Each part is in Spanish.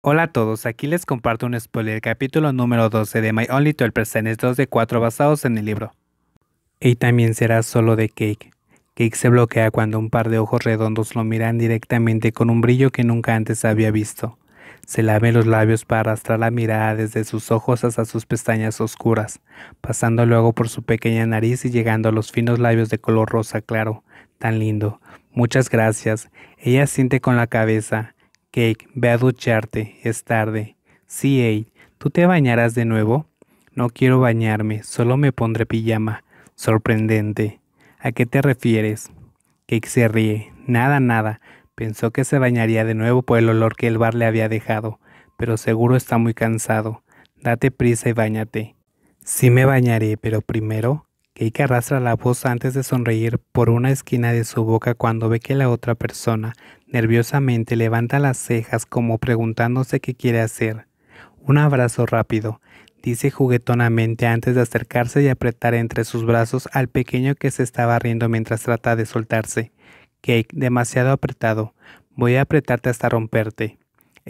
Hola a todos, aquí les comparto un spoiler del capítulo número 12 de My Only Twelve Percent 2 de 4 basados en el libro. Y también será solo de Cake. Cake se bloquea cuando un par de ojos redondos lo miran directamente con un brillo que nunca antes había visto. Se lave los labios para arrastrar la mirada desde sus ojos hasta sus pestañas oscuras, pasando luego por su pequeña nariz y llegando a los finos labios de color rosa claro, tan lindo. Muchas gracias. Ella siente con la cabeza. Cake, ve a ducharte, es tarde. Sí, hey ¿tú te bañarás de nuevo? No quiero bañarme, solo me pondré pijama. Sorprendente. ¿A qué te refieres? Cake se ríe. Nada, nada. Pensó que se bañaría de nuevo por el olor que el bar le había dejado, pero seguro está muy cansado. Date prisa y bañate. Sí me bañaré, pero primero Cake arrastra la voz antes de sonreír por una esquina de su boca cuando ve que la otra persona nerviosamente levanta las cejas como preguntándose qué quiere hacer. Un abrazo rápido, dice juguetonamente antes de acercarse y apretar entre sus brazos al pequeño que se estaba riendo mientras trata de soltarse. Cake, demasiado apretado. Voy a apretarte hasta romperte.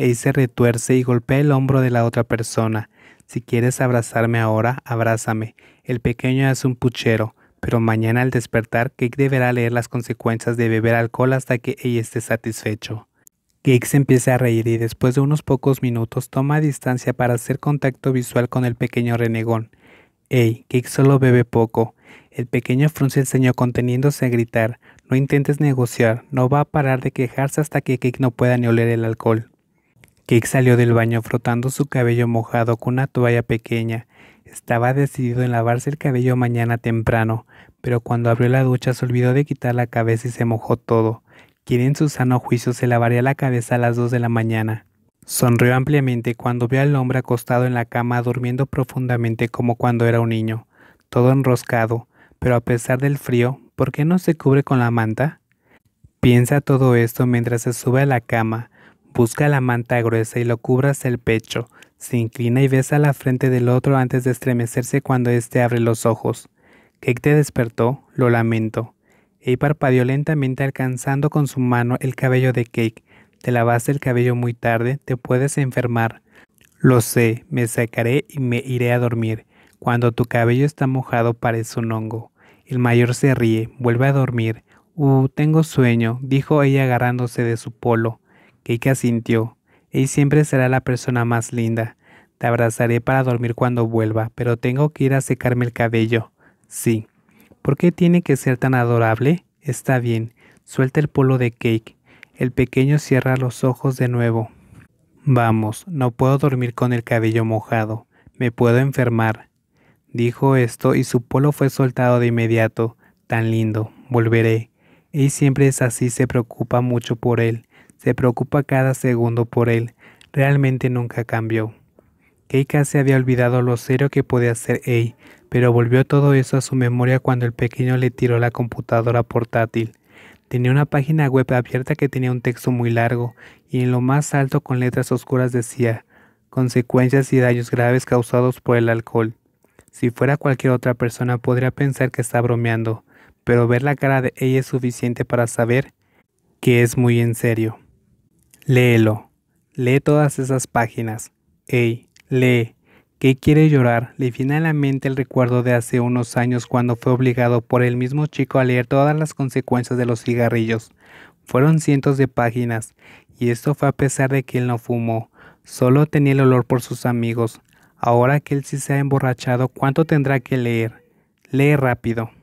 Ace se retuerce y golpea el hombro de la otra persona. Si quieres abrazarme ahora, abrázame. El pequeño es un puchero, pero mañana al despertar, Cake deberá leer las consecuencias de beber alcohol hasta que ella esté satisfecho. Cake se empieza a reír y después de unos pocos minutos toma distancia para hacer contacto visual con el pequeño renegón. Ey, Cake solo bebe poco. El pequeño frunce el ceño conteniéndose a gritar. No intentes negociar, no va a parar de quejarse hasta que Cake no pueda ni oler el alcohol. Kate salió del baño frotando su cabello mojado con una toalla pequeña. Estaba decidido en lavarse el cabello mañana temprano, pero cuando abrió la ducha se olvidó de quitar la cabeza y se mojó todo. Quien en su sano juicio se lavaría la cabeza a las dos de la mañana. Sonrió ampliamente cuando vio al hombre acostado en la cama durmiendo profundamente como cuando era un niño, todo enroscado, pero a pesar del frío, ¿por qué no se cubre con la manta? Piensa todo esto mientras se sube a la cama, Busca la manta gruesa y lo cubras el pecho. Se inclina y besa la frente del otro antes de estremecerse cuando éste abre los ojos. ¿Cake te despertó, lo lamento. Ey parpadeó lentamente alcanzando con su mano el cabello de Cake. Te lavas el cabello muy tarde, te puedes enfermar. Lo sé, me sacaré y me iré a dormir. Cuando tu cabello está mojado parece un hongo. El mayor se ríe, vuelve a dormir. Uh, tengo sueño, dijo ella agarrándose de su polo cake sintió. Él siempre será la persona más linda. Te abrazaré para dormir cuando vuelva, pero tengo que ir a secarme el cabello. Sí. ¿Por qué tiene que ser tan adorable? Está bien. Suelta el polo de Cake. El pequeño cierra los ojos de nuevo. Vamos, no puedo dormir con el cabello mojado. Me puedo enfermar. Dijo esto y su polo fue soltado de inmediato. Tan lindo. Volveré. y siempre es así, se preocupa mucho por él se preocupa cada segundo por él, realmente nunca cambió. Keika se había olvidado lo serio que podía ser Ei, pero volvió todo eso a su memoria cuando el pequeño le tiró la computadora portátil. Tenía una página web abierta que tenía un texto muy largo, y en lo más alto con letras oscuras decía, consecuencias y daños graves causados por el alcohol. Si fuera cualquier otra persona podría pensar que está bromeando, pero ver la cara de ella es suficiente para saber que es muy en serio. Léelo. Lee todas esas páginas. Ey, lee. ¿Qué quiere llorar le finalmente el recuerdo de hace unos años cuando fue obligado por el mismo chico a leer todas las consecuencias de los cigarrillos. Fueron cientos de páginas, y esto fue a pesar de que él no fumó, solo tenía el olor por sus amigos. Ahora que él sí se ha emborrachado, ¿cuánto tendrá que leer? Lee rápido.